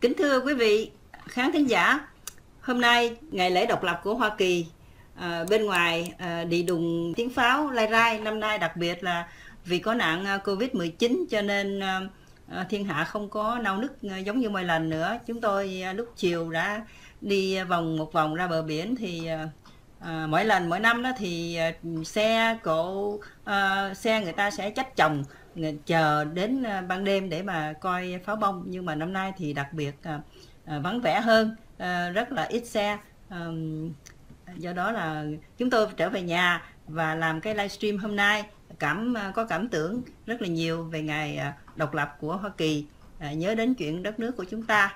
Kính thưa quý vị khán thính giả, hôm nay ngày lễ độc lập của Hoa Kỳ à, bên ngoài à, đi đùng tiếng pháo lai rai năm nay đặc biệt là vì có nạn ờ, Covid-19 cho nên à, thiên hạ không có nao nức giống như mọi lần nữa. Chúng tôi à, lúc chiều đã đi vòng một vòng ra bờ biển thì à, mỗi lần mỗi năm đó thì à, xe cổ à, xe người ta sẽ chất chồng chờ đến à, ban đêm để mà coi pháo bông nhưng mà năm nay thì đặc biệt à, à, vắng vẻ hơn rất là ít xe do đó là chúng tôi trở về nhà và làm cái livestream hôm nay cảm có cảm tưởng rất là nhiều về ngày độc lập của Hoa Kỳ nhớ đến chuyện đất nước của chúng ta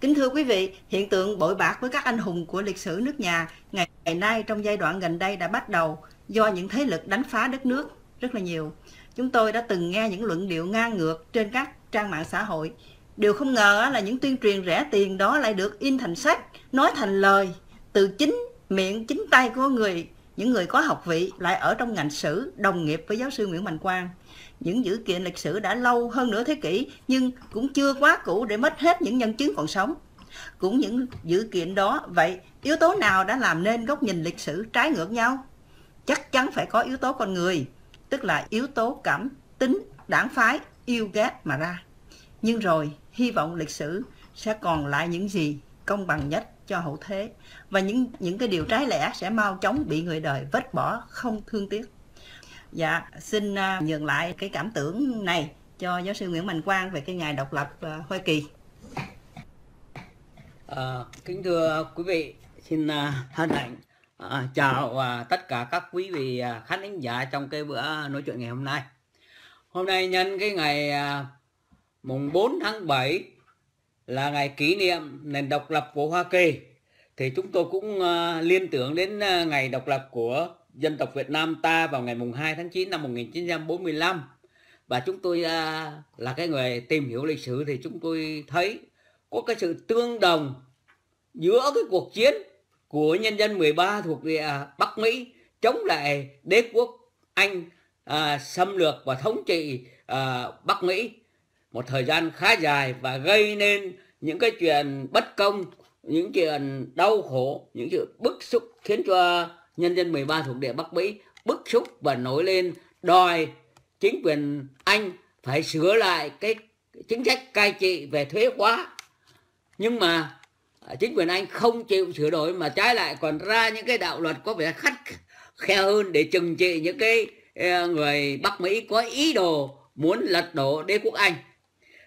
Kính thưa quý vị, hiện tượng bội bạc với các anh hùng của lịch sử nước nhà ngày nay trong giai đoạn gần đây đã bắt đầu do những thế lực đánh phá đất nước rất là nhiều. Chúng tôi đã từng nghe những luận điệu ngang ngược trên các trang mạng xã hội. Điều không ngờ là những tuyên truyền rẻ tiền đó lại được in thành sách, nói thành lời từ chính miệng chính tay của người những người có học vị lại ở trong ngành sử đồng nghiệp với giáo sư Nguyễn Mạnh Quang. Những dữ kiện lịch sử đã lâu hơn nửa thế kỷ nhưng cũng chưa quá cũ để mất hết những nhân chứng còn sống. Cũng những dữ kiện đó, vậy yếu tố nào đã làm nên góc nhìn lịch sử trái ngược nhau? Chắc chắn phải có yếu tố con người tức là yếu tố cảm tính, đảng phái, yêu ghét mà ra. Nhưng rồi, hy vọng lịch sử sẽ còn lại những gì công bằng nhất cho hậu thế và những những cái điều trái lẽ sẽ mau chóng bị người đời vứt bỏ không thương tiếc. Dạ, xin à, nhường lại cái cảm tưởng này cho giáo sư Nguyễn Mạnh Quang về cái ngày độc lập à, Hoa Kỳ. À, kính thưa quý vị, xin à, hân hạnh À, chào à, tất cả các quý vị à, khán thính giả trong cái bữa nói chuyện ngày hôm nay. Hôm nay nhân cái ngày à, mùng 4 tháng 7 là ngày kỷ niệm nền độc lập của Hoa Kỳ thì chúng tôi cũng à, liên tưởng đến à, ngày độc lập của dân tộc Việt Nam ta vào ngày mùng 2 tháng 9 năm 1945 và chúng tôi à, là cái người tìm hiểu lịch sử thì chúng tôi thấy có cái sự tương đồng giữa cái cuộc chiến của nhân dân 13 thuộc địa Bắc Mỹ chống lại đế quốc Anh à, xâm lược và thống trị à, Bắc Mỹ một thời gian khá dài và gây nên những cái chuyện bất công, những chuyện đau khổ, những chuyện bức xúc khiến cho nhân dân 13 thuộc địa Bắc Mỹ bức xúc và nổi lên đòi chính quyền Anh phải sửa lại cái chính sách cai trị về thuế khóa. Nhưng mà Ờ, chính quyền Anh không chịu sửa đổi mà trái lại còn ra những cái đạo luật có vẻ khắt khe hơn để trừng trị những cái ờ, người Bắc Mỹ có ý đồ muốn lật đổ đế quốc Anh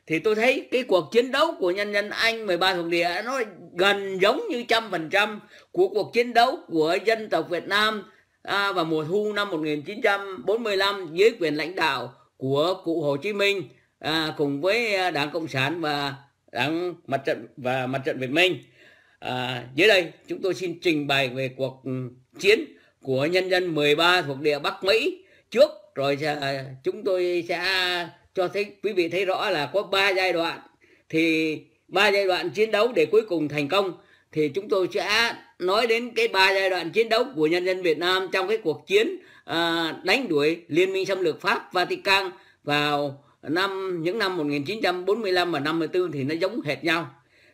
thì tôi thấy cái cuộc chiến đấu của nhân dân Anh 13 thuộc địa nó gần giống như trăm phần trăm của cuộc chiến đấu của dân tộc Việt Nam à, vào mùa thu năm 1945 dưới quyền lãnh đạo của cụ Hồ Chí Minh à, cùng với à, Đảng Cộng sản và đảng mặt trận và mặt trận Việt Minh. À, dưới đây chúng tôi xin trình bày về cuộc ừ, chiến của nhân dân 13 thuộc địa Bắc Mỹ trước rồi à, chúng tôi sẽ cho thấy quý vị thấy rõ là có ba giai đoạn thì ba giai đoạn chiến đấu để cuối cùng thành công thì chúng tôi sẽ nói đến cái ba giai đoạn chiến đấu của nhân dân Việt Nam trong cái cuộc chiến à, đánh đuổi liên minh xâm lược Pháp Vatican vào năm những năm 1945 và 54 thì nó giống hệt nhau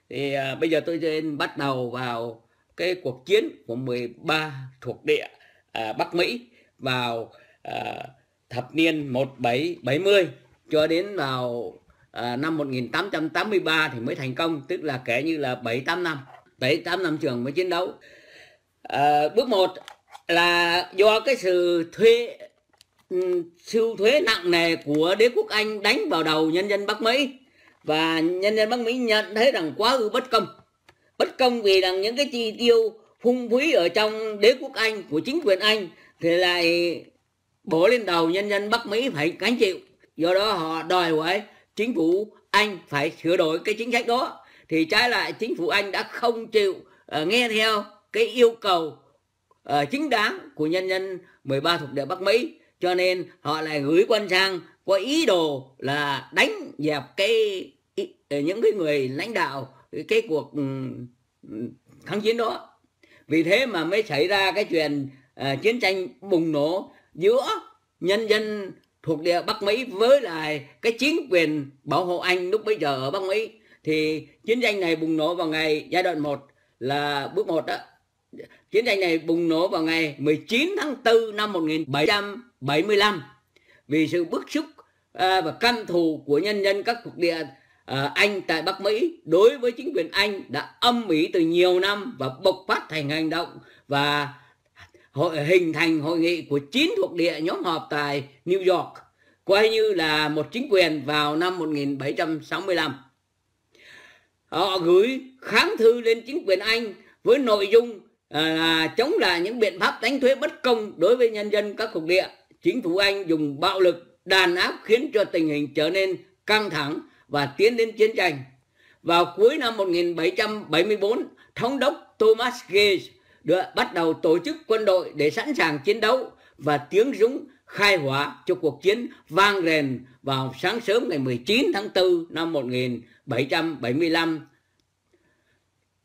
thì à, bây giờ tôi sẽ bắt đầu vào cái cuộc chiến của 13 thuộc địa à, Bắc Mỹ vào à, thập niên 1770 cho đến vào à, năm 1883 thì mới thành công tức là kể như là 78 năm 78 năm trường mới chiến đấu à, bước 1 là do cái sự thuê Ừ, siêu thuế nặng nề của đế quốc Anh đánh vào đầu nhân dân Bắc Mỹ và nhân dân Bắc Mỹ nhận thấy rằng quá ư bất công bất công vì rằng những cái chi tiêu phung phí ở trong đế quốc Anh của chính quyền Anh thì lại bổ lên đầu nhân dân Bắc Mỹ phải gánh chịu do đó họ đòi hỏi chính phủ Anh phải sửa đổi cái chính sách đó thì trái lại chính phủ Anh đã không chịu uh, nghe theo cái yêu cầu uh, chính đáng của nhân dân 13 thuộc địa Bắc Mỹ cho nên họ lại gửi quân sang có ý đồ là đánh dẹp cái ờ, những cái người lãnh đạo cái cuộc ừ, kháng chiến đó vì thế mà mới xảy ra cái chuyện ờ, chiến tranh bùng nổ giữa nhân dân thuộc địa Bắc Mỹ với lại cái chính quyền bảo hộ Anh lúc bây giờ ở Bắc Mỹ thì chiến tranh này bùng nổ vào ngày giai đoạn 1 là bước 1 đó chiến tranh này bùng nổ vào ngày 19 tháng 4 năm 1775 vì sự bức xúc à, và căm thù của nhân dân các thuộc địa à, Anh tại Bắc Mỹ đối với chính quyền Anh đã âm ỉ từ nhiều năm và bộc phát thành hành động và hội, hình thành hội nghị của chín thuộc địa nhóm họp tại New York coi như là một chính quyền vào năm 1765. Họ gửi kháng thư lên chính quyền Anh với nội dung à, chống là những biện pháp đánh thuế bất công đối với nhân dân các thuộc địa. Chính phủ Anh dùng bạo lực đàn áp khiến cho tình hình trở nên căng thẳng và tiến đến chiến tranh. Vào cuối năm 1774, thống đốc Thomas Gage đã bắt đầu tổ chức quân đội để sẵn sàng chiến đấu và tiếng rúng khai hỏa cho cuộc chiến vang rền vào sáng sớm ngày 19 tháng 4 năm 1775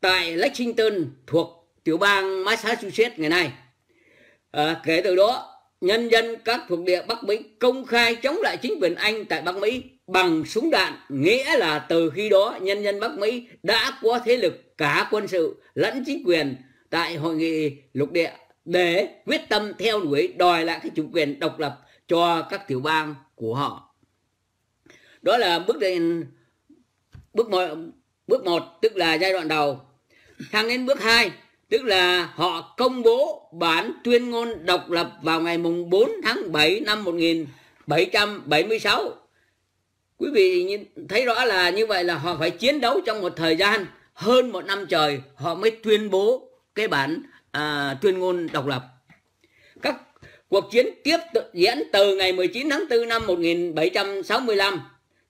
tại Lexington thuộc tiểu bang Massachusetts ngày nay. À, kể từ đó, nhân dân các thuộc địa Bắc Mỹ công khai chống lại chính quyền Anh tại Bắc Mỹ bằng súng đạn, nghĩa là từ khi đó nhân dân Bắc Mỹ đã có thế lực cả quân sự lẫn chính quyền tại hội nghị lục địa để quyết tâm theo đuổi đòi lại cái chủ quyền độc lập cho các tiểu bang của họ. Đó là bước đến bước một, bước một tức là giai đoạn đầu. thang đến bước 2 tức là họ công bố bản tuyên ngôn độc lập vào ngày mùng 4 tháng 7 năm 1776. Quý vị thấy rõ là như vậy là họ phải chiến đấu trong một thời gian hơn một năm trời họ mới tuyên bố cái bản à, tuyên ngôn độc lập. Các cuộc chiến tiếp diễn từ ngày 19 tháng 4 năm 1765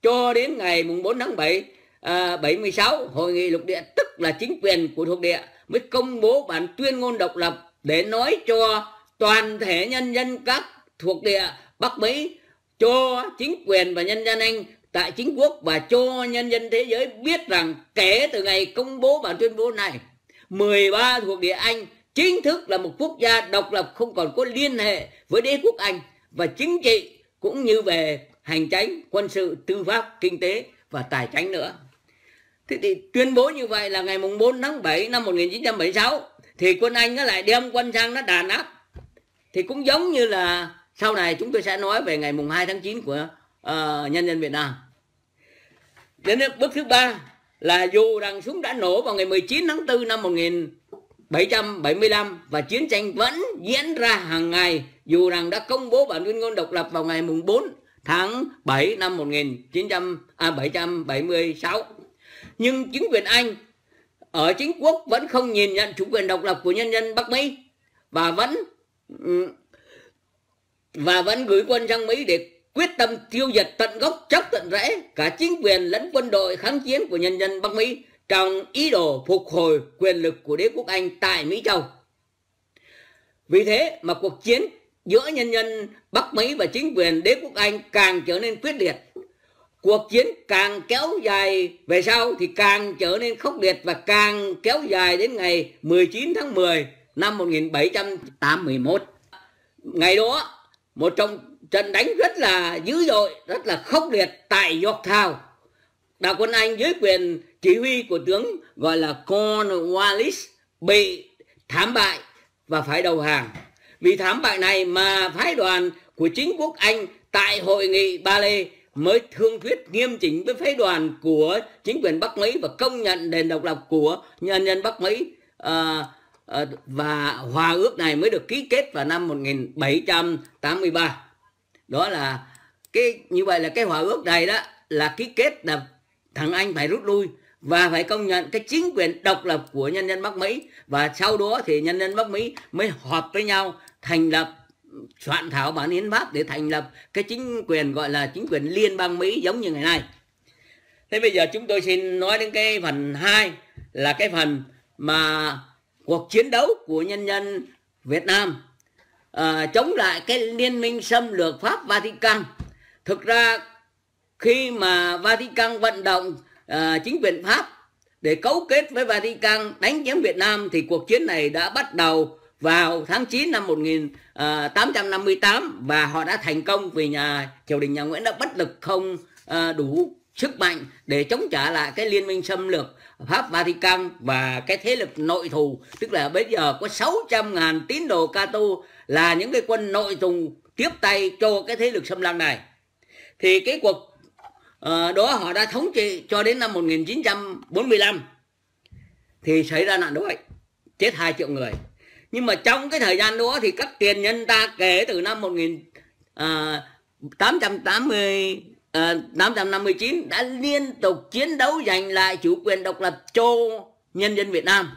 cho đến ngày mùng 4 tháng 7 à, 76 hội nghị lục địa tức là chính quyền của thuộc địa mới công bố bản tuyên ngôn độc lập để nói cho toàn thể nhân dân các thuộc địa Bắc Mỹ cho chính quyền và nhân dân Anh tại chính quốc và cho nhân dân thế giới biết rằng kể từ ngày công bố bản tuyên bố này 13 thuộc địa Anh chính thức là một quốc gia độc lập không còn có liên hệ với đế quốc Anh và chính trị cũng như về hành chính, quân sự, tư pháp, kinh tế và tài chính nữa. Thế thì tuyên bố như vậy là ngày mùng 4 tháng 7 năm 1976 thì quân Anh nó lại đem quân sang nó đàn áp. Thì cũng giống như là sau này chúng tôi sẽ nói về ngày mùng 2 tháng 9 của uh, nhân dân Việt Nam. Đến bước thứ ba là dù rằng súng đã nổ vào ngày 19 tháng 4 năm 1775 và chiến tranh vẫn diễn ra hàng ngày dù rằng đã công bố bản tuyên ngôn độc lập vào ngày mùng 4 tháng 7 năm 1976. À, nhưng chính quyền Anh ở chính quốc vẫn không nhìn nhận chủ quyền độc lập của nhân dân Bắc Mỹ và vẫn ừ, và vẫn gửi quân sang Mỹ để quyết tâm tiêu diệt tận gốc chóc tận rễ cả chính quyền lẫn quân đội kháng chiến của nhân dân Bắc Mỹ trong ý đồ phục hồi quyền lực của đế quốc Anh tại Mỹ Châu. Vì thế mà cuộc chiến giữa nhân dân Bắc Mỹ và chính quyền đế quốc Anh càng trở nên quyết liệt cuộc chiến càng kéo dài về sau thì càng trở nên khốc liệt và càng kéo dài đến ngày 19 tháng 10 năm 1781. Ngày đó, một trong trận đánh rất là dữ dội, rất là khốc liệt tại Yorktown. Đạo quân Anh dưới quyền chỉ huy của tướng gọi là Cornwallis bị thảm bại và phải đầu hàng. Vì thảm bại này mà phái đoàn của chính quốc Anh tại hội nghị Ba Lê mới thương thuyết nghiêm chỉnh với phái đoàn của chính quyền Bắc Mỹ và công nhận nền độc lập của nhân dân Bắc Mỹ à, à, và hòa ước này mới được ký kết vào năm 1783 đó là cái như vậy là cái hòa ước này đó là ký kết là thằng Anh phải rút lui và phải công nhận cái chính quyền độc lập của nhân dân Bắc Mỹ và sau đó thì nhân dân Bắc Mỹ mới họp với nhau thành lập soạn thảo bản hiến pháp để thành lập cái chính quyền gọi là chính quyền liên bang Mỹ giống như ngày nay. Thế bây giờ chúng tôi xin nói đến cái phần 2 là cái phần mà cuộc chiến đấu của nhân dân Việt Nam à, chống lại cái liên minh xâm lược Pháp Vatican. Thực ra khi mà Vatican vận động à, chính quyền Pháp để cấu kết với Vatican đánh chiếm Việt Nam thì cuộc chiến này đã bắt đầu vào tháng 9 năm 1858 ờ, và họ đã thành công vì nhà triều đình nhà Nguyễn đã bất lực không ờ, đủ sức mạnh để chống trả lại cái liên minh xâm lược Pháp Vatican và cái thế lực nội thù tức là bây giờ có 600.000 tín đồ Cato là những cái quân nội thù tiếp tay cho cái thế lực xâm lăng này thì cái cuộc ờ, đó họ đã thống trị cho đến năm 1945 thì xảy ra nạn đói chết 2 triệu người nhưng mà trong cái thời gian đó thì các tiền nhân ta kể từ năm 1880 à, 859 à, đã liên tục chiến đấu giành lại chủ quyền độc lập cho nhân dân Việt Nam.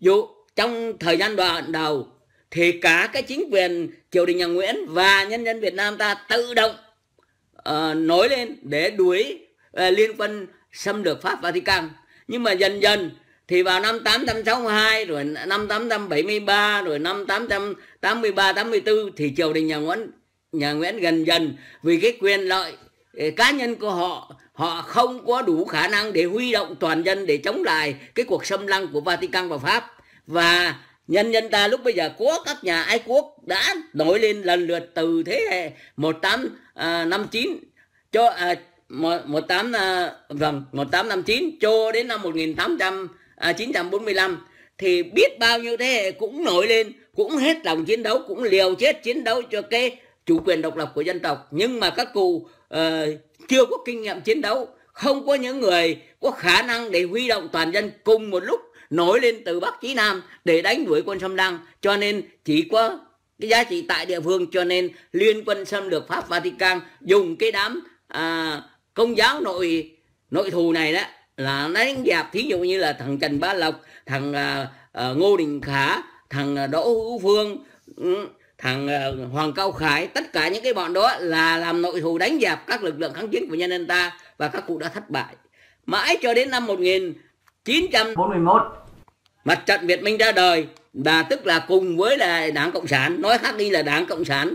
Dù trong thời gian đoạn đầu thì cả cái chính quyền triều đình nhà Nguyễn và nhân dân Việt Nam ta tự động uh, nổi lên để đuổi uh, liên quân xâm lược Pháp Vatican. Nhưng mà dần dần thì vào năm 862 rồi năm 873 rồi năm 883 84 thì triều đình nhà Nguyễn nhà Nguyễn gần dần vì cái quyền lợi ờ, cá nhân của họ họ không có đủ khả năng để huy động toàn dân để chống lại cái cuộc xâm lăng của Vatican và Pháp và nhân dân ta lúc bây giờ có các nhà ái quốc đã nổi lên lần lượt từ thế hệ 1859 à, cho à, 18 à, vâng 1859 cho đến năm 1800 à, 945 thì biết bao nhiêu thế hệ cũng nổi lên cũng hết lòng chiến đấu cũng liều chết chiến đấu cho cái chủ quyền độc lập của dân tộc nhưng mà các cụ uh, chưa có kinh nghiệm chiến đấu không có những người có khả năng để huy động toàn dân cùng một lúc nổi lên từ bắc chí nam để đánh đuổi quân xâm lăng cho nên chỉ có cái giá trị tại địa phương cho nên liên quân xâm lược pháp vatican dùng cái đám à, công giáo nội nội thù này đó là đánh dạp thí dụ như là thằng Trần ba Lộc thằng uh, uh, Ngô Đình Khả thằng uh, Đỗ Hữu Phương ừ, thằng uh, Hoàng Cao Khải tất cả những cái bọn đó là làm nội thù đánh dẹp các lực lượng kháng chiến của nhân dân ta và các cụ đã thất bại mãi cho đến năm 1941 mặt trận Việt Minh ra đời và tức là cùng với là đảng cộng sản nói khác đi là đảng cộng sản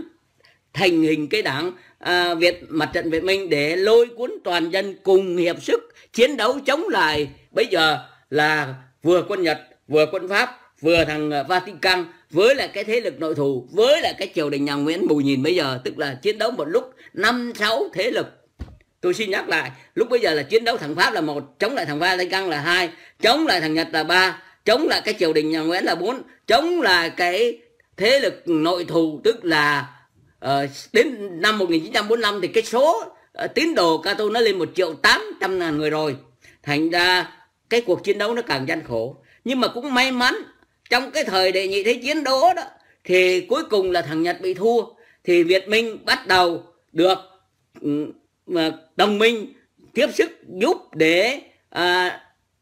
thành hình cái đảng uh, Việt mặt trận Việt Minh để lôi cuốn toàn dân cùng hiệp sức chiến đấu chống lại bây giờ là vừa quân Nhật vừa quân Pháp vừa thằng ờ, Vatican với lại cái thế lực nội thù với lại cái triều đình nhà Nguyễn mù nhìn bây giờ tức là chiến đấu một lúc năm sáu thế lực tôi xin nhắc lại lúc bây giờ là chiến đấu thằng Pháp là một chống lại thằng Vatican là hai chống lại thằng Nhật là ba chống lại cái triều đình nhà Nguyễn là bốn chống lại cái thế lực nội thù tức là uh, đến năm 1945 thì cái số Ờ, tín đồ Cato nó lên 1 triệu 800 ngàn người rồi thành ra cái cuộc chiến đấu nó càng gian khổ nhưng mà cũng may mắn trong cái thời đệ nhị thế chiến đấu đó thì cuối cùng là thằng Nhật bị thua thì Việt Minh bắt đầu được ừ, đồng minh tiếp sức giúp để à,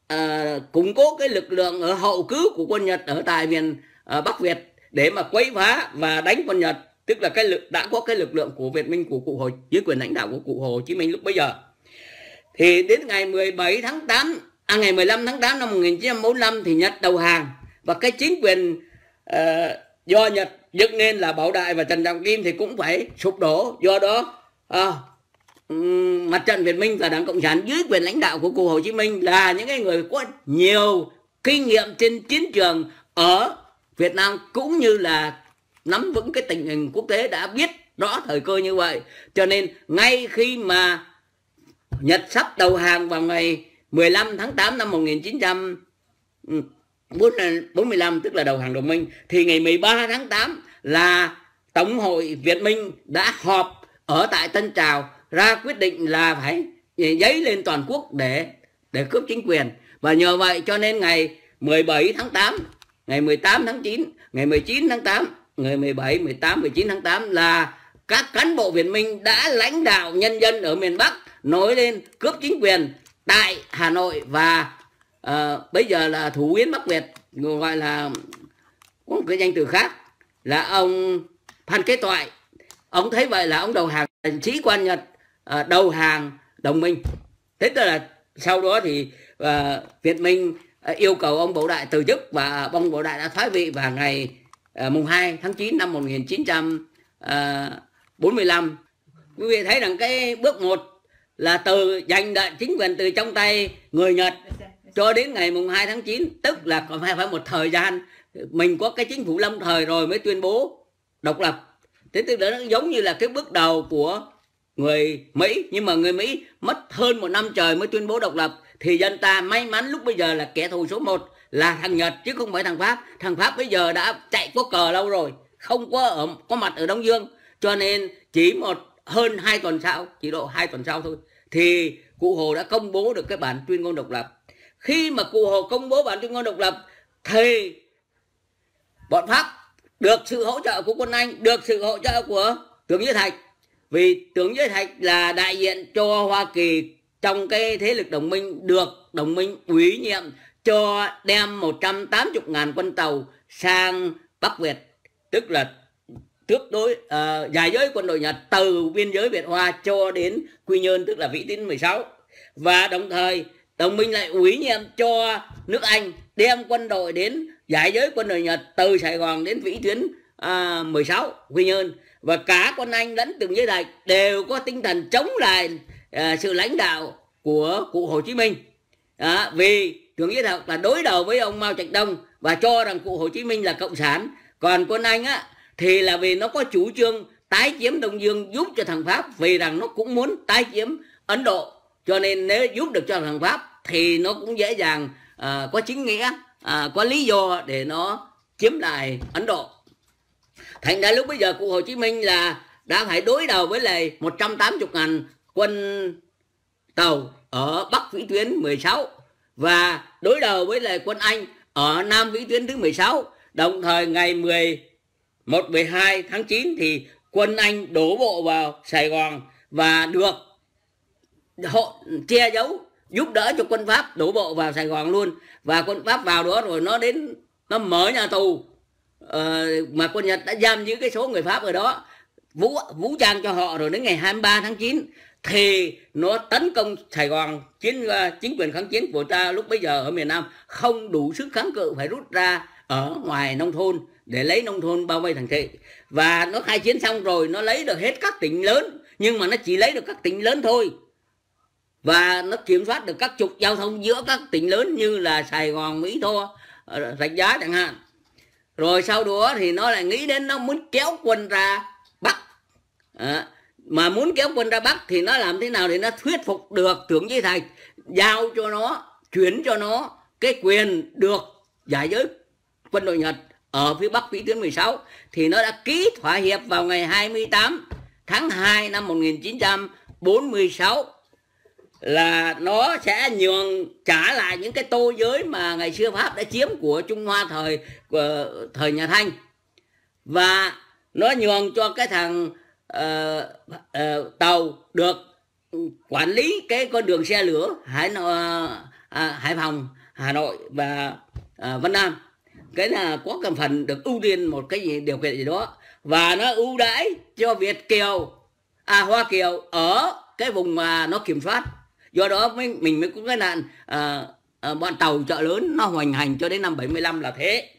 à, củng cố cái lực lượng ở hậu cứu của quân Nhật ở tại miền à, Bắc Việt để mà quấy phá và đánh quân Nhật tức là cái lực đã có cái lực lượng của Việt Minh của cụ Hồ dưới quyền lãnh đạo của cụ Hồ Chí Minh lúc bây giờ thì đến ngày 17 tháng 8 à, ngày 15 tháng 8 năm 1945 thì Nhật đầu hàng và cái chính quyền uh, do Nhật dựng nên là Bảo Đại và Trần Trọng Kim thì cũng phải sụp đổ do đó uh, mặt trận Việt Minh và Đảng Cộng sản dưới quyền lãnh đạo của cụ Hồ Chí Minh là những cái người có nhiều kinh nghiệm trên chiến trường ở Việt Nam cũng như là nắm vững cái tình hình quốc tế đã biết rõ thời cơ như vậy cho nên ngay khi mà Nhật sắp đầu hàng vào ngày 15 tháng 8 năm 1945 ừ, tức là đầu hàng đồng minh thì ngày 13 tháng 8 là Tổng hội Việt Minh đã họp ở tại Tân Trào ra quyết định là phải giấy lên toàn quốc để để cướp chính quyền và nhờ vậy cho nên ngày 17 tháng 8 ngày 18 tháng 9 ngày 19 tháng 8 ngày 17, 18, 19 tháng 8 là các cán bộ Việt Minh đã lãnh đạo nhân dân ở miền Bắc nổi lên cướp chính quyền tại Hà Nội và uh, bây giờ là thủ yến Bắc Việt gọi là có một cái danh từ khác là ông Phan Kế Toại ông thấy vậy là ông đầu hàng sĩ quan Nhật uh, đầu hàng đồng minh thế tức là sau đó thì uh, Việt Minh yêu cầu ông Bộ Đại từ chức và ông Bộ Đại đã thoái vị và ngày Ờ, mùng 2 tháng 9 năm 1945 ờ, quý vị thấy rằng cái bước 1 là từ giành đại chính quyền từ trong tay người Nhật cho đến ngày mùng 2 tháng 9 tức là còn phải phải một thời gian mình có cái chính phủ lâm thời rồi mới tuyên bố độc lập thế tức là nó giống như là cái bước đầu của người Mỹ nhưng mà người Mỹ mất hơn một năm trời mới tuyên bố độc lập thì dân ta may mắn lúc bây giờ là kẻ thù số 1 là thằng Nhật chứ không phải thằng Pháp thằng Pháp bây giờ đã chạy có cờ lâu rồi không có ở có mặt ở Đông Dương cho nên chỉ một hơn 2 tuần sau chỉ độ 2 tuần sau thôi thì cụ Hồ đã công bố được cái bản tuyên ngôn độc lập khi mà cụ Hồ công bố bản tuyên ngôn độc lập thì bọn Pháp được sự hỗ trợ của quân Anh được sự hỗ trợ của tướng Giới Thạch vì tướng Giới Thạch là đại diện cho Hoa Kỳ trong cái thế lực đồng minh được đồng minh ủy nhiệm cho đem 180 ngàn quân tàu sang Bắc Việt tức là tước đối uh, giải giới quân đội Nhật từ biên giới Việt Hoa cho đến Quy Nhơn tức là Vĩ Tín 16 và đồng thời đồng minh lại ủy nhiệm cho nước Anh đem quân đội đến giải giới quân đội Nhật từ Sài Gòn đến Vĩ Tuyến ờ, uh, 16 Quy Nhơn và cả quân Anh lẫn từng giới đạch đều có tinh thần chống lại uh, sự lãnh đạo của cụ Hồ Chí Minh à, vì chủ nghĩa đạo là đối đầu với ông Mao Trạch Đông và cho rằng cụ Hồ Chí Minh là cộng sản còn quân Anh á thì là vì nó có chủ trương tái chiếm Đông Dương giúp cho thằng Pháp vì rằng nó cũng muốn tái chiếm Ấn Độ cho nên nếu giúp được cho thằng Pháp thì nó cũng dễ dàng à, có chính nghĩa à, có lý do để nó chiếm lại Ấn Độ thành ra lúc bây giờ cụ Hồ Chí Minh là đã phải đối đầu với lại 180 ngàn quân tàu ở Bắc Vĩ Tuyến 16 và đối đầu với lại quân Anh ở Nam Vĩ Tuyến thứ 16. Đồng thời ngày 11 12 tháng 9 thì quân Anh đổ bộ vào Sài Gòn và được hộ che giấu giúp đỡ cho quân Pháp đổ bộ vào Sài Gòn luôn và quân Pháp vào đó rồi nó đến nó mở nhà tù uh, mà quân Nhật đã giam giữ cái số người Pháp ở đó vũ vũ trang cho họ rồi đến ngày 23 tháng 9 thì nó tấn công Sài Gòn chính ờ, chính quyền kháng chiến của ta lúc bây giờ ở miền Nam không đủ sức kháng cự phải rút ra ở ngoài nông thôn để lấy nông thôn bao vây thành thị và nó khai chiến xong rồi nó lấy được hết các tỉnh lớn nhưng mà nó chỉ lấy được các tỉnh lớn thôi và nó kiểm soát được các trục giao thông giữa các tỉnh lớn như là Sài Gòn, Mỹ Tho, ờ, Rạch Giá chẳng hạn. Rồi sau đó thì nó lại nghĩ đến nó muốn kéo quân ra Bắc. À, mà muốn kéo quân ra bắc thì nó làm thế nào để nó thuyết phục được tưởng duy thành giao cho nó chuyển cho nó cái quyền được giải giới quân đội nhật ở phía bắc vĩ tuyến 16 thì nó đã ký thỏa hiệp vào ngày 28 tháng 2 năm 1946 là nó sẽ nhường trả lại những cái tô giới mà ngày xưa Pháp đã chiếm của Trung Hoa thời của thời nhà Thanh và nó nhường cho cái thằng uh, uh, tàu được quản lý cái con đường xe lửa hải uh, à, hải phòng hà nội và uh, vân nam cái là có cầm phần được ưu tiên một cái gì điều kiện gì đó và nó ưu đãi cho việt kiều à hoa kiều ở cái vùng mà nó kiểm soát do đó mình mình mới có cái nạn à, à, bọn tàu chợ lớn nó hoành hành cho đến năm 75 là thế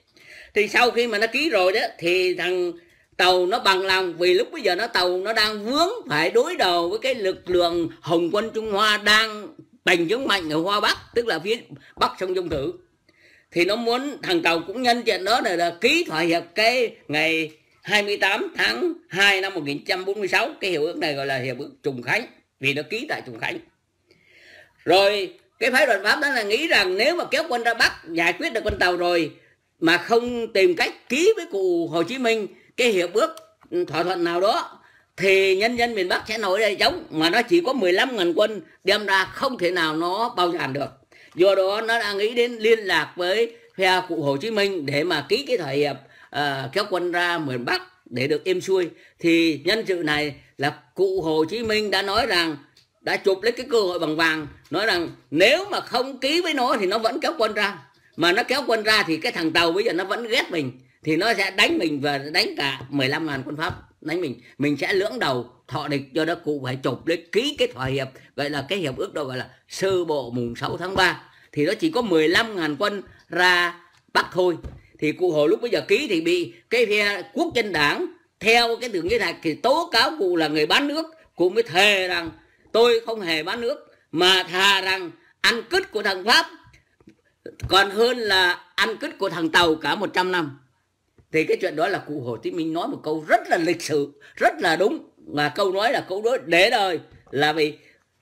thì sau khi mà nó ký rồi đó thì thằng tàu nó bằng lòng vì lúc bây giờ nó tàu nó đang vướng phải đối đầu với cái lực lượng hồng quân trung hoa đang bành trướng mạnh ở hoa bắc tức là phía bắc sông dung Tử thì nó muốn thằng tàu cũng nhân chuyện đó là, là ký thỏa hiệp cái ngày 28 tháng 2 năm 1946 cái hiệp ước này gọi là hiệp ước trùng khánh vì nó ký tại trùng khánh rồi cái phái đoàn pháp đó là nghĩ rằng nếu mà kéo quân ra bắc giải quyết được quân tàu rồi mà không tìm cách ký với cụ hồ chí minh cái hiệp ước thỏa thuận nào đó thì nhân dân miền Bắc sẽ nổi đây chống mà nó chỉ có 15.000 quân đem ra không thể nào nó bao dàn được do đó nó đã nghĩ đến liên lạc với phe cụ Hồ Chí Minh để mà ký cái thỏa hiệp à, kéo quân ra miền Bắc để được êm xuôi thì nhân sự này là cụ Hồ Chí Minh đã nói rằng đã chụp lấy cái cơ hội bằng vàng nói rằng nếu mà không ký với nó thì nó vẫn kéo quân ra mà nó kéo quân ra thì cái thằng tàu bây giờ nó vẫn ghét mình thì nó sẽ đánh mình và đánh cả 15.000 quân pháp đánh mình mình sẽ lưỡng đầu thọ địch cho đó cụ phải chụp lấy ký cái thỏa hiệp vậy là cái hiệp ước đó gọi là sơ bộ mùng 6 tháng 3 thì nó chỉ có 15.000 quân ra bắc thôi thì cụ hồi lúc bây giờ ký thì bị cái phe quốc dân đảng theo cái đường như này thì tố cáo cụ là người bán nước cụ mới thề rằng tôi không hề bán nước mà thà rằng ăn cứt của thằng pháp còn hơn là ăn cứt của thằng tàu cả 100 năm thì cái chuyện đó là cụ Hồ Chí Minh nói một câu rất là lịch sử rất là đúng mà câu nói là câu đối để đời là vì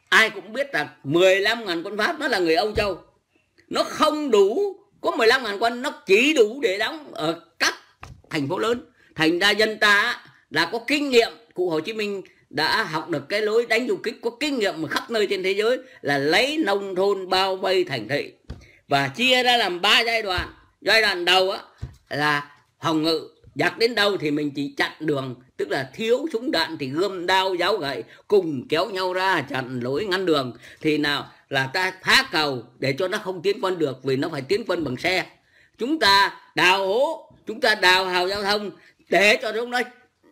ai cũng biết rằng 15 ngàn quân Pháp nó là người Âu Châu nó không đủ có 15 ngàn quân nó chỉ đủ để đóng ở các thành phố lớn thành ra dân ta đã có kinh nghiệm cụ Hồ Chí Minh đã học được cái lối đánh du kích có kinh nghiệm khắp nơi trên thế giới là lấy nông thôn bao vây thành thị và chia ra làm ba giai đoạn giai đoạn đầu á là hồng ngự giặc đến đâu thì mình chỉ chặn đường tức là thiếu súng đạn thì gươm đao giáo gậy cùng kéo nhau ra chặn lối ngăn đường thì nào là ta phá cầu để cho nó không tiến quân được vì nó phải tiến quân bằng xe chúng ta đào hố chúng ta đào hào giao thông để cho chúng nó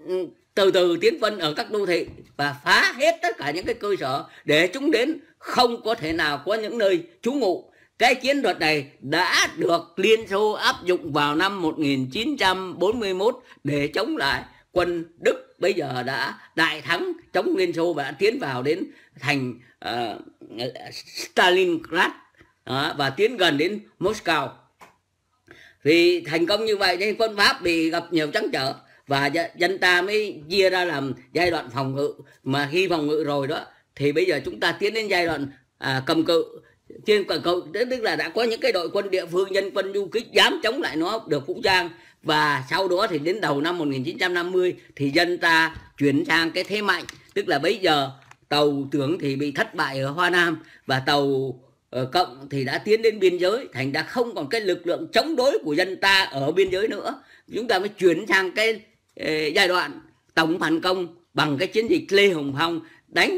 ừ, từ từ tiến quân ở các đô thị và phá hết tất cả những cái cơ sở để chúng đến không có thể nào có những nơi trú ngụ cái chiến thuật này đã được Liên Xô áp dụng vào năm 1941 để chống lại quân Đức bây giờ đã đại thắng chống Liên Xô và đã tiến vào đến thành uh, Stalingrad uh, và tiến gần đến Moscow. Vì thành công như vậy nên quân Pháp bị gặp nhiều trắng trở và dân ta mới chia ra làm giai đoạn phòng ngự mà khi phòng ngự rồi đó thì bây giờ chúng ta tiến đến giai đoạn à, cầm cự trên cả cầu tức là đã có những cái đội quân địa phương dân quân du kích dám chống lại nó được vũ trang và sau đó thì đến đầu năm 1950 thì dân ta chuyển sang cái thế mạnh tức là bây giờ tàu tướng thì bị thất bại ở Hoa Nam và tàu ờ, cộng thì đã tiến đến biên giới thành ra không còn cái lực lượng chống đối của dân ta ở biên giới nữa chúng ta mới chuyển sang cái ờ, giai đoạn tổng phản công bằng cái chiến dịch Lê Hồng Phong đánh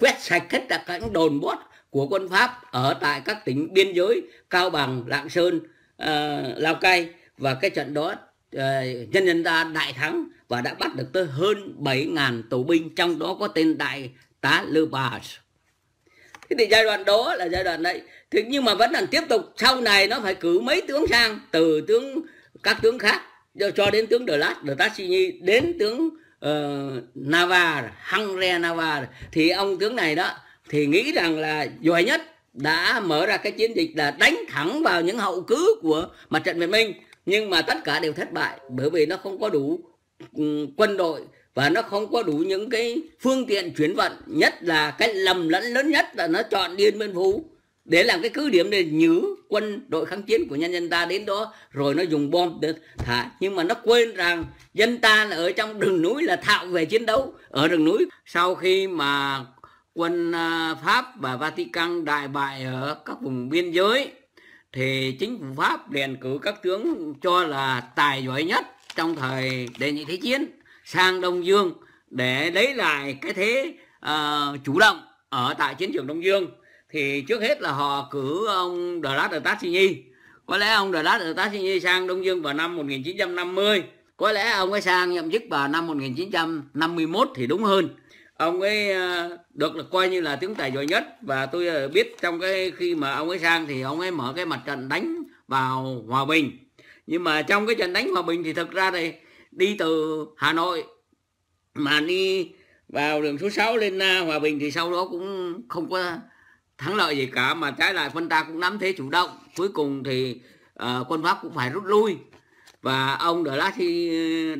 quét sạch hết cả các đồn bốt của quân Pháp ở tại các tỉnh biên giới Cao Bằng, Lạng Sơn, uh, Lào Cai và cái trận đó uh, nhân dân ta đại thắng và đã bắt được tới hơn 7.000 tù binh trong đó có tên đại tá Lư Bà. Thế thì giai đoạn đó là giai đoạn đấy. Thế nhưng mà vẫn còn tiếp tục sau này nó phải cử mấy tướng sang từ tướng các tướng khác cho đến tướng Đờ Lát, Đờ Tát Nhi đến tướng uh, ờ, Navar, Hangre Navar thì ông tướng này đó thì nghĩ rằng là giỏi nhất đã mở ra cái chiến dịch là đánh thẳng vào những hậu cứ của mặt trận Việt Minh nhưng mà tất cả đều thất bại bởi vì nó không có đủ ừ, quân đội và nó không có đủ những cái phương tiện chuyển vận nhất là cái lầm lẫn lớn nhất là nó chọn điên Biên Phủ để làm cái cứ điểm để nhử quân đội kháng chiến của nhân dân ta đến đó rồi nó dùng bom để thả nhưng mà nó quên rằng dân ta là ở trong rừng núi là thạo về chiến đấu ở rừng núi sau khi mà quân à, Pháp và Vatican đại bại ở các vùng biên giới thì chính phủ Pháp liền cử các tướng cho là tài giỏi nhất trong thời đề nhị thế chiến sang Đông Dương để lấy lại cái thế uh, chủ động ở tại chiến trường Đông Dương thì trước hết là họ cử ông Đờ Đờ Nhi. có lẽ ông Đờ Đờ Nhi sang Đông Dương vào năm 1950 có lẽ ông ấy sang nhậm chức vào năm 1951 thì đúng hơn ông ấy uh, được là coi như là tướng tài giỏi nhất và tôi ờ, biết trong cái khi mà ông ấy sang thì ông ấy mở cái mặt trận đánh vào hòa bình nhưng mà trong cái trận đánh hòa bình thì thực ra thì đi từ hà nội mà đi vào đường số 6 lên à, hòa bình thì sau đó cũng không có thắng lợi gì cả mà trái lại quân ta cũng nắm thế chủ động cuối cùng thì uh, quân pháp cũng phải rút lui và ông đờ lát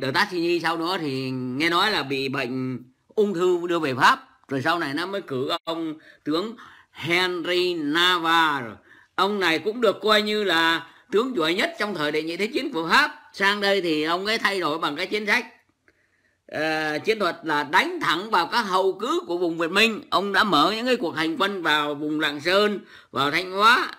đờ tát sau đó thì nghe nói là bị bệnh ung thư đưa về pháp rồi sau này nó mới cử ông tướng Henry Navarre ông này cũng được coi như là tướng giỏi nhất trong thời đại nhị thế chiến của Pháp sang đây thì ông ấy thay đổi bằng cái chiến sách uh, chiến thuật là đánh thẳng vào các hậu cứ của vùng Việt Minh ông đã mở những cái cuộc hành quân vào vùng Lạng Sơn vào Thanh Hóa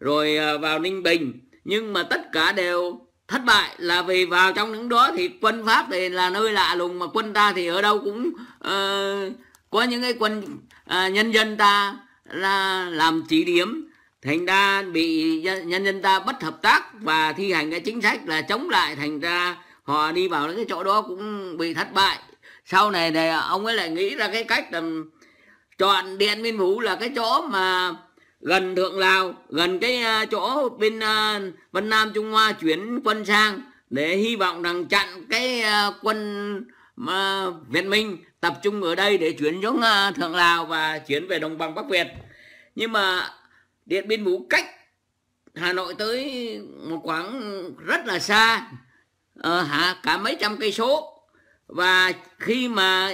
rồi ờ, vào Ninh Bình nhưng mà tất cả đều thất bại là vì vào trong những đó thì quân Pháp thì là nơi lạ lùng mà quân ta thì ở đâu cũng uh, có những cái quân à, nhân dân ta là làm chỉ điểm thành ra bị nhân dân ta bất hợp tác và thi hành cái chính sách là chống lại thành ra họ đi vào cái chỗ đó cũng bị thất bại sau này thì ông ấy lại nghĩ ra cái cách là chọn điện biên phủ là cái chỗ mà gần thượng lào gần cái à, chỗ bên à, vân nam trung hoa chuyển quân sang để hy vọng rằng chặn cái à, quân mà Việt Minh tập trung ở đây để chuyển xuống à, thượng lào và chuyển về đồng bằng bắc việt nhưng mà điện biên phủ cách hà nội tới một quãng rất là xa ờ, hả cả mấy trăm cây số và khi mà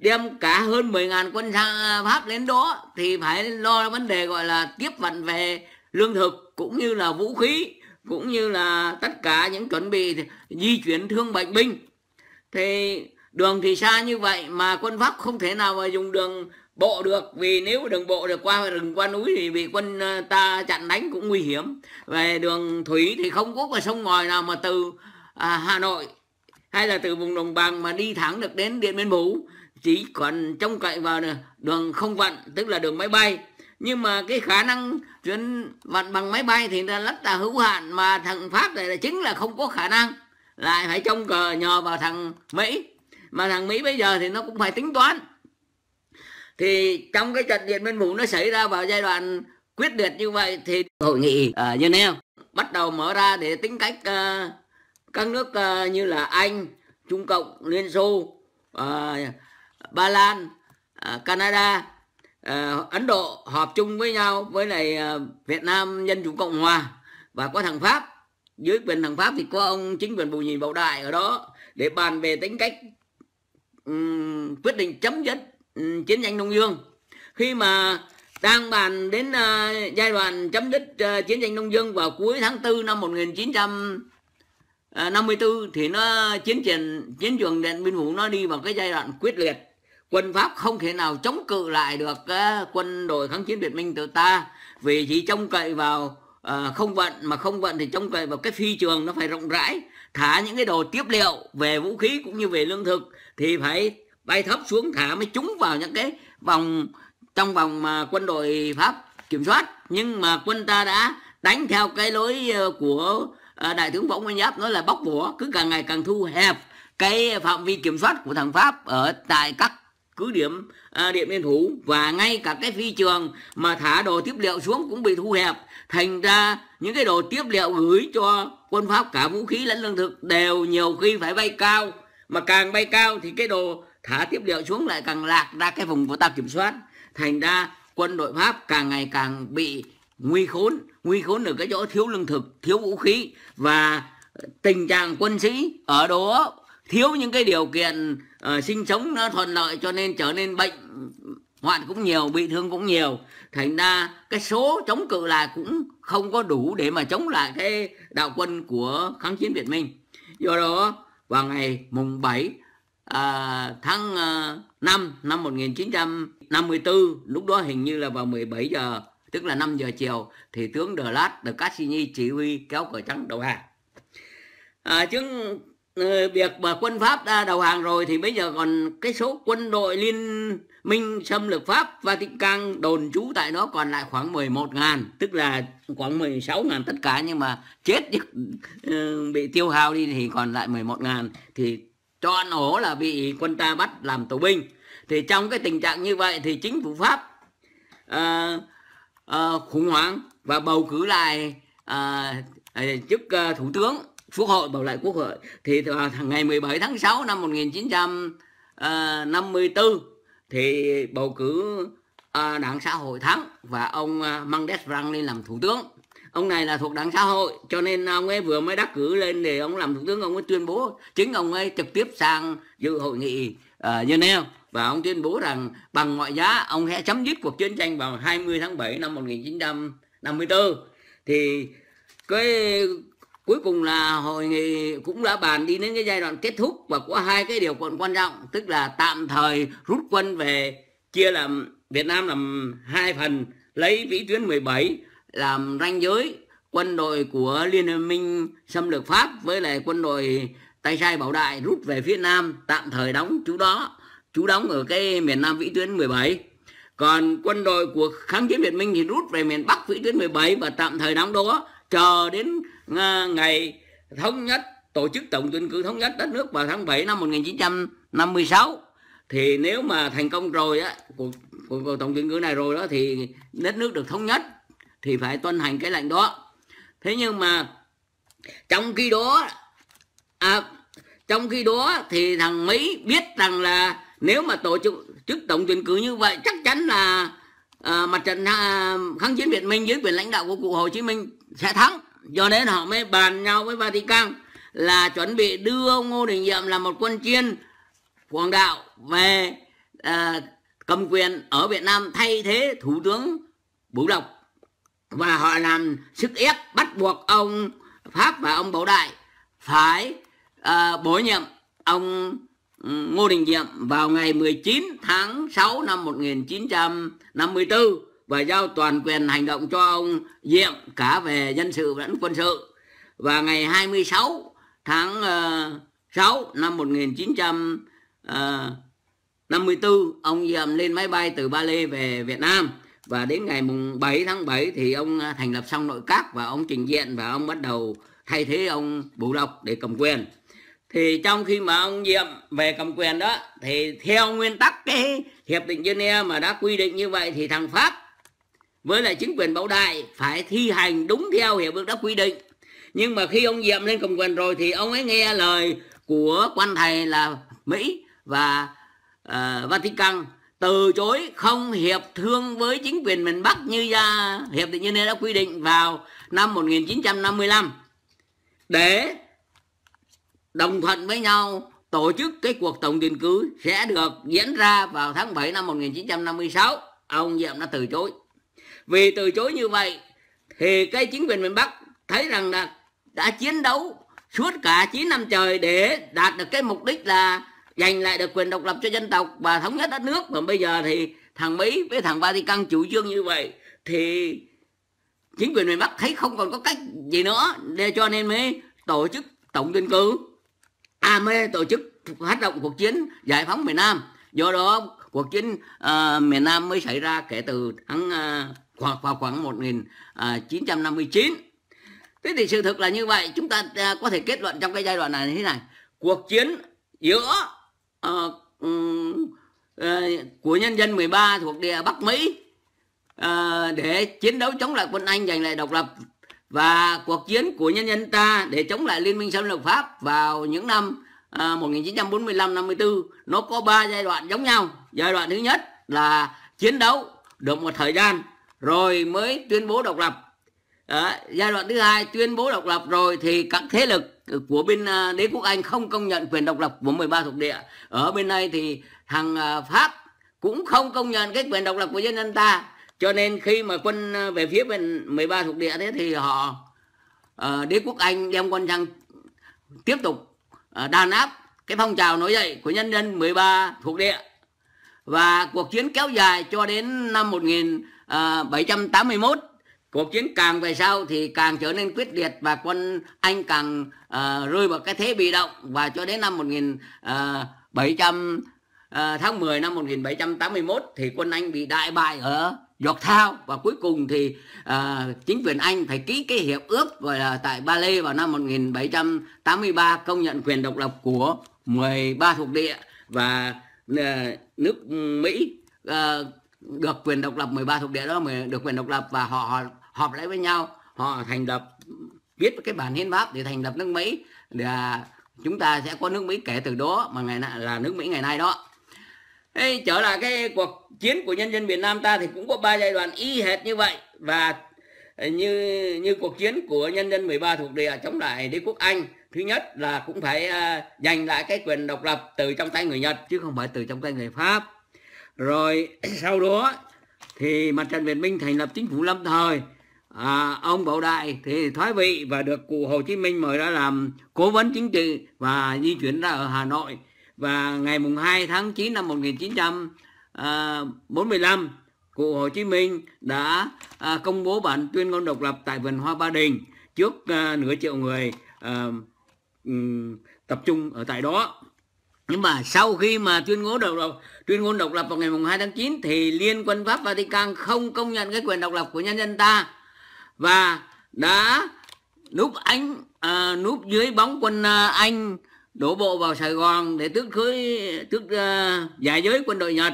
đem cả hơn 10.000 quân sang Pháp đến đó thì phải lo vấn đề gọi là tiếp vận về lương thực cũng như là vũ khí cũng như là tất cả những chuẩn bị di chuyển thương bệnh binh thì đường thì xa như vậy mà quân pháp không thể nào mà dùng đường bộ được vì nếu đường bộ được qua rừng qua núi thì bị quân ờ, ta chặn đánh cũng nguy hiểm về đường thủy thì không có và sông ngòi nào mà từ à, hà nội hay là từ vùng đồng bằng mà đi thẳng được đến điện biên phủ chỉ còn trông cậy vào đường không vận tức là đường máy bay nhưng mà cái khả năng chuyến vận bằng máy bay thì là rất là hữu hạn mà thằng pháp này là chính là không có khả năng lại phải trông cờ nhờ vào thằng mỹ mà thằng mỹ bây giờ thì nó cũng phải tính toán thì trong cái trận điện biên phủ nó xảy ra vào giai đoạn quyết liệt như vậy thì hội nghị ở ờ, geneva bắt đầu mở ra để tính cách uh, các nước uh, như là anh trung cộng liên xô uh, ba lan uh, canada uh, ấn độ họp chung với nhau với lại uh, việt nam dân chủ cộng hòa và có thằng pháp dưới quyền thằng pháp thì có ông chính quyền bù nhìn Bầu đại ở đó để bàn về tính cách um, quyết định chấm dứt um, chiến tranh Đông Dương khi mà đang bàn đến uh, giai đoạn chấm dứt uh, chiến tranh Đông Dương vào cuối tháng 4 năm 1954 ờ, thì nó chiến trường chiến trường Điện Biên Phủ nó đi vào cái giai đoạn quyết liệt quân Pháp không thể nào chống cự lại được uh, quân đội kháng chiến Việt Minh tự ta vì chỉ trông cậy vào uh, không vận mà không vận thì trông cậy vào cái phi trường nó phải rộng rãi thả những cái đồ tiếp liệu về vũ khí cũng như về lương thực thì phải bay thấp xuống thả mới trúng vào những cái vòng trong vòng mà quân đội Pháp kiểm soát nhưng mà quân ta đã đánh theo cái lối ờ, của ờ, đại tướng Võ Nguyên Giáp nói là bóc vỏ cứ càng ngày càng thu hẹp cái phạm vi kiểm soát của thằng Pháp ở tại các cứ điểm à, điện biên phủ và ngay cả cái phi trường mà thả đồ tiếp liệu xuống cũng bị thu hẹp thành ra những cái đồ tiếp liệu gửi cho quân Pháp cả vũ khí lẫn lương thực đều nhiều khi phải bay cao mà càng bay cao thì cái đồ thả tiếp liệu xuống lại càng lạc ra cái vùng của ta kiểm soát thành ra quân đội Pháp càng ngày càng bị nguy khốn nguy khốn ở cái chỗ thiếu lương thực thiếu vũ khí và tình trạng quân sĩ ở đó thiếu những cái điều kiện uh, sinh sống nó thuận lợi cho nên trở nên bệnh hoạn cũng nhiều bị thương cũng nhiều thành ra cái số chống cự là cũng không có đủ để mà chống lại cái đạo quân của kháng chiến Việt Minh do đó vào ngày mùng 7 à, tháng à, 5 năm 1954 lúc đó hình như là vào 17 giờ tức là 5 giờ chiều thì tướng Đờ Lát Đờ Cassini chỉ huy kéo cờ trắng đầu hàng à, chứng ừ, việc mà quân Pháp đã đầu hàng rồi thì bây giờ còn cái số quân đội liên Minh xâm lược Pháp, và Vatican đồn trú tại đó còn lại khoảng 11 ngàn, tức là khoảng 16 ngàn tất cả nhưng mà chết ừ, bị tiêu hao đi thì còn lại 11 ngàn thì cho ăn ổ là bị quân ta bắt làm tù binh. Thì trong cái tình trạng như vậy thì chính phủ Pháp à, à, khủng hoảng và bầu cử lại à, chức à, thủ tướng Quốc hội bầu lại Quốc hội thì à, ngày 17 tháng 6 năm 1954 thì bầu cử à, đảng xã hội thắng và ông à, ờ, Mendes Rang lên làm thủ tướng ông này là thuộc đảng xã hội cho nên ông ấy vừa mới đắc cử lên để ông làm thủ tướng ông ấy tuyên bố chính ông ấy trực tiếp sang dự hội nghị à, Geneva và ông tuyên bố rằng bằng mọi giá ông sẽ chấm dứt cuộc chiến tranh vào 20 tháng 7 năm 1954 thì cái cuối cùng là hội nghị cũng đã bàn đi đến cái giai đoạn kết thúc và có hai cái điều còn quan trọng tức là tạm thời rút quân về chia làm Việt Nam làm hai phần lấy vĩ tuyến 17 làm ranh giới quân đội của liên minh xâm lược Pháp với lại quân đội tay sai bảo đại rút về phía Nam tạm thời đóng chú đó chú đóng ở cái miền Nam vĩ tuyến 17 còn quân đội của kháng chiến Việt Minh thì rút về miền Bắc vĩ tuyến 17 và tạm thời đóng đó chờ đến ngày thống nhất tổ chức tổng tuyển cử thống nhất đất nước vào tháng 7 năm 1956 thì nếu mà thành công rồi á cuộc, cuộc, cuộc tổng tuyển cử này rồi đó thì đất nước được thống nhất thì phải tuân hành cái lệnh đó thế nhưng mà trong khi đó à, trong khi đó thì thằng mỹ biết rằng là nếu mà tổ chức chức tổng tuyển cử như vậy chắc chắn là à, mặt trận à, kháng chiến việt minh dưới quyền lãnh đạo của cụ hồ chí minh sẽ thắng cho nên họ mới bàn nhau với Vatican là chuẩn bị đưa ông Ngô Đình Diệm là một quân chiên hoàng đạo về à, cầm quyền ở Việt Nam thay thế thủ tướng Bửu Lộc và họ làm sức ép bắt buộc ông Pháp và ông Bảo Đại phải à, bổ nhiệm ông ừ, Ngô Đình Diệm vào ngày 19 tháng 6 năm 1954 và giao toàn quyền hành động cho ông Diệm cả về dân sự lẫn quân sự. Và ngày 26 tháng 6 ờ, năm 1954, ờ, ông Diệm lên máy bay từ Ba Lê về Việt Nam và đến ngày mùng 7 tháng 7 thì ông thành lập xong nội các và ông trình diện và ông bắt đầu thay thế ông Bù Độc để cầm quyền. Thì trong khi mà ông Diệm về cầm quyền đó thì theo nguyên tắc cái hiệp định Geneva mà đã quy định như vậy thì thằng Pháp với lại chính quyền bảo đại phải thi hành đúng theo hiệp ước đã quy định nhưng mà khi ông diệm lên cầm quyền rồi thì ông ấy nghe lời của quan thầy là mỹ và uh, vatican từ chối không hiệp thương với chính quyền miền Bắc như gia hiệp định Geneva đã quy định vào năm 1955 để đồng thuận với nhau tổ chức cái cuộc tổng tuyển cử sẽ được diễn ra vào tháng 7 năm 1956 ông Diệm đã từ chối vì từ chối như vậy thì cái chính quyền miền Bắc thấy rằng là đã chiến đấu suốt cả 9 năm trời để đạt được cái mục đích là giành lại được quyền độc lập cho dân tộc và thống nhất đất nước và bây giờ thì thằng Mỹ với thằng Vatican chủ trương như vậy thì chính quyền miền Bắc thấy không còn có cách gì nữa để cho nên mới tổ chức tổng tuyển cử à mới e tổ chức phát động cuộc chiến giải phóng miền Nam do đó cuộc chiến uh, miền Nam mới xảy ra kể từ tháng uh, vào khoảng 1959 à, thế thì sự thực là như vậy chúng ta à, có thể kết luận trong cái giai đoạn này như thế này cuộc chiến giữa uh, uh, của nhân dân 13 thuộc địa Bắc Mỹ uh, để chiến đấu chống lại quân Anh giành lại độc lập và cuộc chiến của nhân dân ta để chống lại liên minh xâm lược Pháp vào những năm uh, 1945-54 nó có ba giai đoạn giống nhau giai đoạn thứ nhất là chiến đấu được một thời gian rồi mới tuyên bố độc lập à, giai đoạn thứ hai tuyên bố độc lập rồi thì các thế lực của bên à, đế quốc Anh không công nhận quyền độc lập của 13 thuộc địa ở bên này thì thằng à, Pháp cũng không công nhận cái quyền độc lập của dân dân ta cho nên khi mà quân à, về phía bên 13 thuộc địa thế thì họ đế quốc Anh đem quân sang tiếp tục đàn áp cái phong trào nổi dậy của nhân dân 13 thuộc địa và cuộc chiến kéo dài cho đến năm 1900 à, ờ, 781 cuộc chiến càng về sau thì càng trở nên quyết liệt và quân Anh càng à, rơi vào cái thế bị động và cho đến năm 1700 à, ờ, tháng 10 năm 1781 thì quân Anh bị đại bại ở York Thao và cuối cùng thì à, chính quyền Anh phải ký cái hiệp ước gọi là tại Ba Lê vào năm 1783 công nhận quyền độc lập của 13 thuộc địa và à, nước Mỹ à, được quyền độc lập 13 thuộc địa đó mới được quyền độc lập và họ, họ họp lại với nhau họ thành lập viết cái bản hiến pháp để thành lập nước Mỹ để à, chúng ta sẽ có nước Mỹ kể từ đó mà ngày nay là nước Mỹ ngày nay đó Ê, trở lại cái cuộc chiến của nhân dân Việt Nam ta thì cũng có ba giai đoạn y hệt như vậy và à, như như cuộc chiến của nhân dân 13 thuộc địa chống lại đế quốc Anh thứ nhất là cũng phải uh, giành lại cái quyền độc lập từ trong tay người Nhật chứ không phải từ trong tay người Pháp rồi sau đó thì mặt trận Việt Minh thành lập chính phủ lâm thời à, ông Bảo Đại thì thoái vị và được cụ Hồ Chí Minh mời ra làm cố vấn chính trị và di chuyển ra ở Hà Nội và ngày mùng 2 tháng 9 năm 1945 à, cụ Hồ Chí Minh đã à, công bố bản tuyên ngôn độc lập tại vườn hoa Ba Đình trước à, nửa triệu người tập trung ở tại đó nhưng mà sau khi mà tuyên ngôn độc lập tuyên ngôn độc lập vào ngày 2 tháng 9 thì Liên quân Pháp Vatican không công nhận cái quyền độc lập của nhân dân ta và đã núp ánh à, núp dưới bóng quân à, Anh đổ bộ vào Sài Gòn để tước cưới tước à, giải giới quân đội Nhật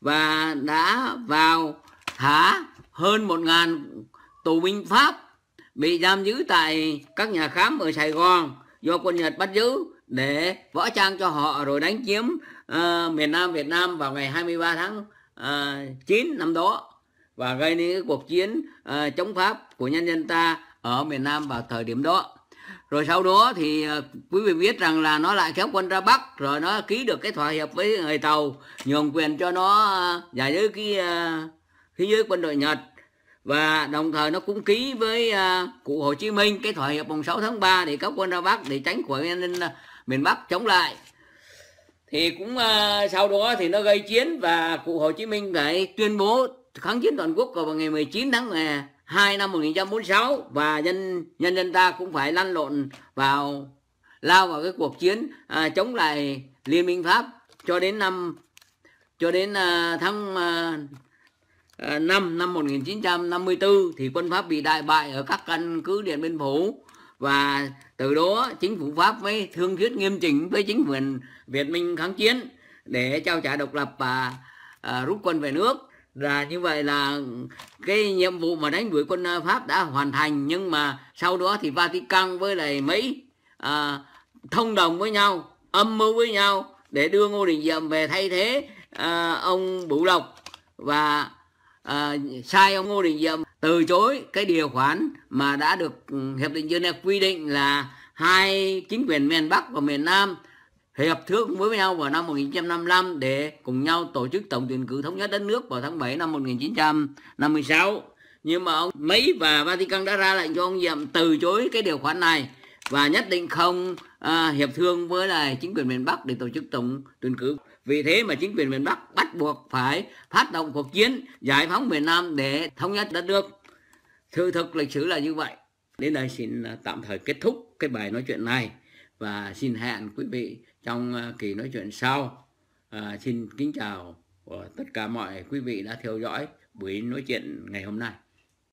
và đã vào thả hơn 1.000 tù binh Pháp bị giam giữ tại các nhà khám ở Sài Gòn do quân Nhật bắt giữ để võ trang cho họ rồi đánh chiếm uh, miền Nam Việt Nam vào ngày 23 tháng uh, ờ, 9 năm đó và gây nên cái cuộc chiến uh, chống Pháp của nhân dân ta ở miền Nam vào thời điểm đó. Rồi sau đó thì uh, quý vị biết rằng là nó lại kéo quân ra Bắc rồi nó ký được cái thỏa hiệp với người Tàu nhường quyền cho nó uh, giải giới cái uh, giới quân đội Nhật và đồng thời nó cũng ký với uh, cụ Hồ Chí Minh cái thỏa hiệp mùng 6 tháng 3 để các quân ra Bắc để tránh của nhân dân miền Bắc chống lại thì cũng uh, sau đó thì nó gây chiến và cụ Hồ Chí Minh phải tuyên bố kháng chiến toàn quốc vào ngày 19 tháng 2 à, năm 1946 và nhân nhân dân ta cũng phải lăn lộn vào lao vào cái cuộc chiến uh, chống lại Liên minh Pháp cho đến năm cho đến uh, tháng uh, 5 năm 1954 thì quân Pháp bị đại bại ở các căn cứ Điện Biên Phủ và từ đó chính phủ pháp mới thương thuyết nghiêm chỉnh với chính quyền việt minh kháng chiến để trao trả độc lập và à, rút quân về nước là như vậy là cái nhiệm vụ mà đánh đuổi quân à, pháp đã hoàn thành nhưng mà sau đó thì vatican với lại mỹ à, thông đồng với nhau âm mưu với nhau để đưa ngô đình diệm về thay thế à, ông bửu lộc và à, sai ông ngô đình diệm từ chối cái điều khoản mà đã được ừ, hiệp định Geneva quy định là hai chính quyền miền Bắc và miền Nam hiệp thương với nhau vào năm 1955 để cùng nhau tổ chức tổng tuyển cử thống nhất đất nước vào tháng 7 năm 1956. Nhưng mà ông Mỹ và Vatican đã ra lệnh cho ông Diệm từ chối cái điều khoản này và nhất định không à, hiệp thương với lại chính quyền miền Bắc để tổ chức tổng tuyển cử vì thế mà chính quyền miền Bắc bắt buộc phải phát động cuộc chiến giải phóng miền Nam để thống nhất đất nước. Sự thực lịch sử là như vậy. Đến đây xin à, tạm thời kết thúc cái bài nói chuyện này và xin hẹn quý vị trong à, kỳ nói chuyện sau. À, xin kính chào tất cả mọi quý vị đã theo dõi buổi nói chuyện ngày hôm nay.